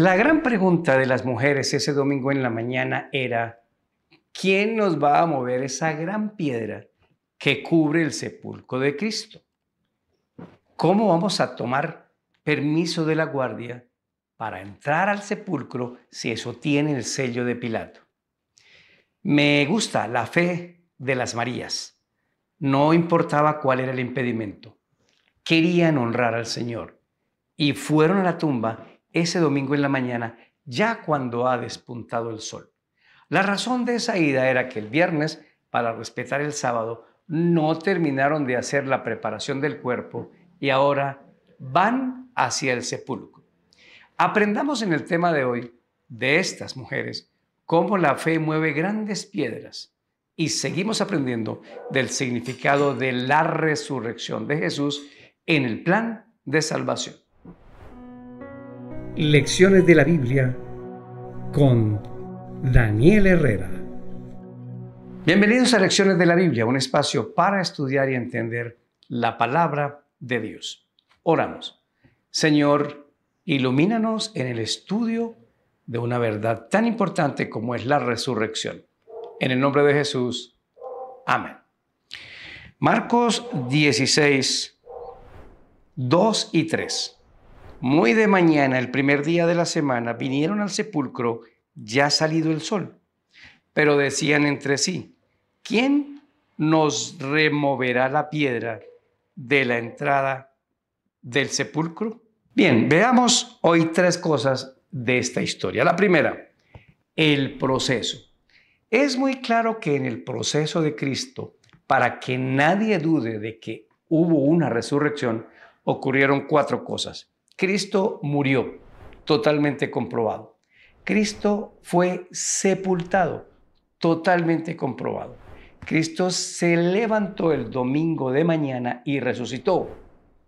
La gran pregunta de las mujeres ese domingo en la mañana era, ¿quién nos va a mover esa gran piedra que cubre el sepulcro de Cristo? ¿Cómo vamos a tomar permiso de la guardia para entrar al sepulcro si eso tiene el sello de Pilato? Me gusta la fe de las Marías. No importaba cuál era el impedimento. Querían honrar al Señor y fueron a la tumba ese domingo en la mañana, ya cuando ha despuntado el sol. La razón de esa ida era que el viernes, para respetar el sábado, no terminaron de hacer la preparación del cuerpo y ahora van hacia el sepulcro. Aprendamos en el tema de hoy de estas mujeres cómo la fe mueve grandes piedras y seguimos aprendiendo del significado de la resurrección de Jesús en el plan de salvación. Lecciones de la Biblia con Daniel Herrera. Bienvenidos a Lecciones de la Biblia, un espacio para estudiar y entender la palabra de Dios. Oramos. Señor, ilumínanos en el estudio de una verdad tan importante como es la resurrección. En el nombre de Jesús. Amén. Marcos 16, 2 y 3. Muy de mañana, el primer día de la semana, vinieron al sepulcro ya salido el sol, pero decían entre sí, ¿quién nos removerá la piedra de la entrada del sepulcro? Bien, veamos hoy tres cosas de esta historia. La primera, el proceso. Es muy claro que en el proceso de Cristo, para que nadie dude de que hubo una resurrección, ocurrieron cuatro cosas. Cristo murió, totalmente comprobado. Cristo fue sepultado, totalmente comprobado. Cristo se levantó el domingo de mañana y resucitó.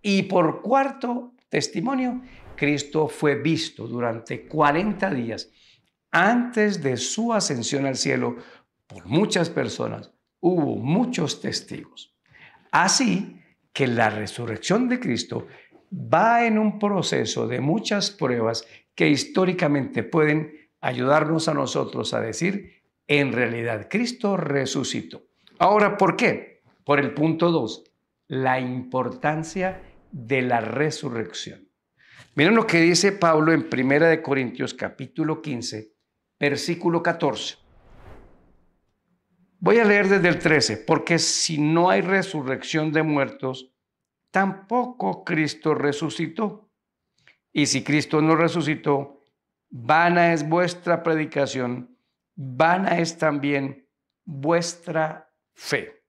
Y por cuarto testimonio, Cristo fue visto durante 40 días antes de su ascensión al cielo por muchas personas. Hubo muchos testigos. Así que la resurrección de Cristo va en un proceso de muchas pruebas que históricamente pueden ayudarnos a nosotros a decir, en realidad, Cristo resucitó. Ahora, ¿por qué? Por el punto 2, la importancia de la resurrección. Miren lo que dice Pablo en 1 Corintios capítulo 15, versículo 14. Voy a leer desde el 13, porque si no hay resurrección de muertos, tampoco Cristo resucitó. Y si Cristo no resucitó, vana es vuestra predicación, vana es también vuestra fe.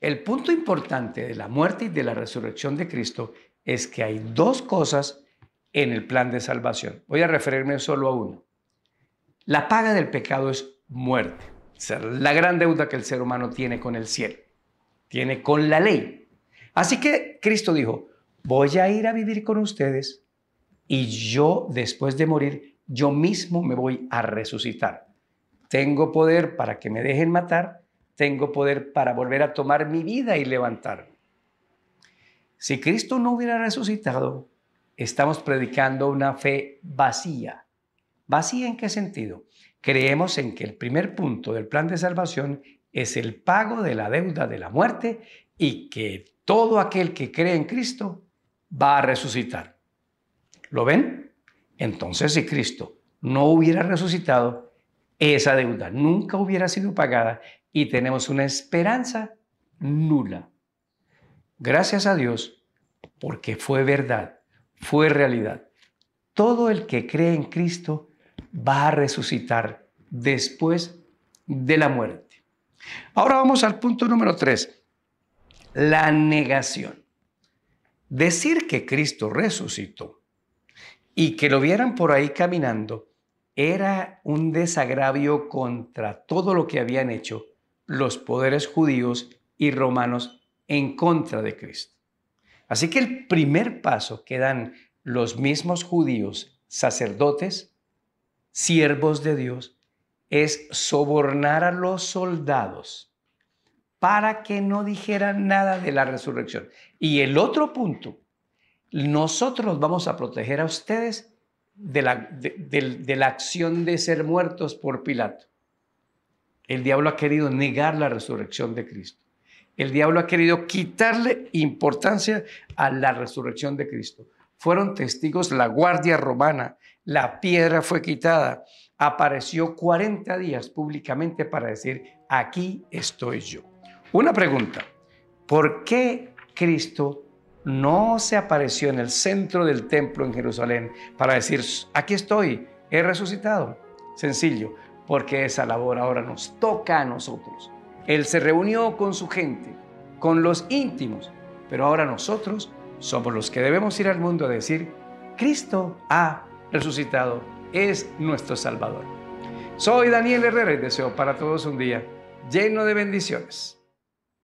El punto importante de la muerte y de la resurrección de Cristo es que hay dos cosas en el plan de salvación. Voy a referirme solo a una. La paga del pecado es muerte, la gran deuda que el ser humano tiene con el cielo, tiene con la ley, Así que Cristo dijo, voy a ir a vivir con ustedes y yo después de morir, yo mismo me voy a resucitar. Tengo poder para que me dejen matar, tengo poder para volver a tomar mi vida y levantarme. Si Cristo no hubiera resucitado, estamos predicando una fe vacía. ¿Vacía en qué sentido? Creemos en que el primer punto del plan de salvación es el pago de la deuda de la muerte y que todo aquel que cree en Cristo va a resucitar. ¿Lo ven? Entonces, si Cristo no hubiera resucitado, esa deuda nunca hubiera sido pagada y tenemos una esperanza nula. Gracias a Dios, porque fue verdad, fue realidad. Todo el que cree en Cristo va a resucitar después de la muerte. Ahora vamos al punto número 3 la negación. Decir que Cristo resucitó y que lo vieran por ahí caminando era un desagravio contra todo lo que habían hecho los poderes judíos y romanos en contra de Cristo. Así que el primer paso que dan los mismos judíos, sacerdotes, siervos de Dios, es sobornar a los soldados para que no dijeran nada de la resurrección. Y el otro punto, nosotros vamos a proteger a ustedes de la, acción de ser muertos por Pilato. El diablo ha querido negar la resurrección de Cristo. El diablo ha querido quitarle importancia a la resurrección de Cristo. Fueron testigos la guardia romana, la piedra fue quitada, apareció 40 días públicamente para decir, aquí estoy yo. Una pregunta, ¿por qué Cristo no se apareció en el centro del templo en Jerusalén para decir, aquí estoy, he resucitado? Sencillo, porque esa labor ahora nos toca a nosotros. Él se reunió con su gente, con los íntimos, pero ahora nosotros somos los que debemos ir al mundo a decir, Cristo ha resucitado, es nuestro Salvador. Soy Daniel Herrera y deseo para todos un día lleno de bendiciones.